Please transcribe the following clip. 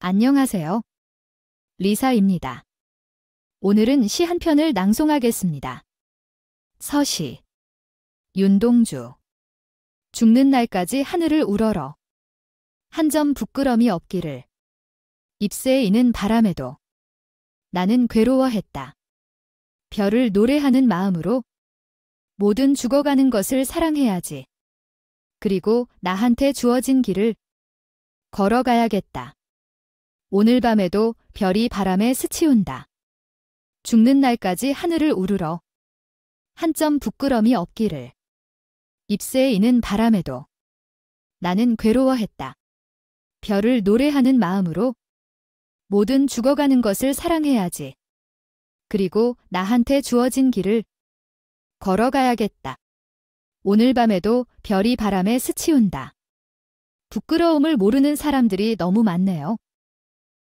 안녕하세요. 리사입니다. 오늘은 시 한 편을 낭송하겠습니다. 서시 윤동주 죽는 날까지 하늘을 우러러 한 점 부끄럼이 없기를 입새에 이는 바람에도 나는 괴로워했다. 별을 노래하는 마음으로 모든 죽어가는 것을 사랑해야지. 그리고 나한테 주어진 길을 걸어가야겠다. 오늘 밤에도 별이 바람에 스치운다. 죽는 날까지 하늘을 우르러 한 점 부끄럼이 없기를 입새에 이는 바람에도 나는 괴로워했다. 별을 노래하는 마음으로 모든 죽어가는 것을 사랑해야지. 그리고 나한테 주어진 길을 걸어가야겠다. 오늘 밤에도 별이 바람에 스치운다. 부끄러움을 모르는 사람들이 너무 많네요.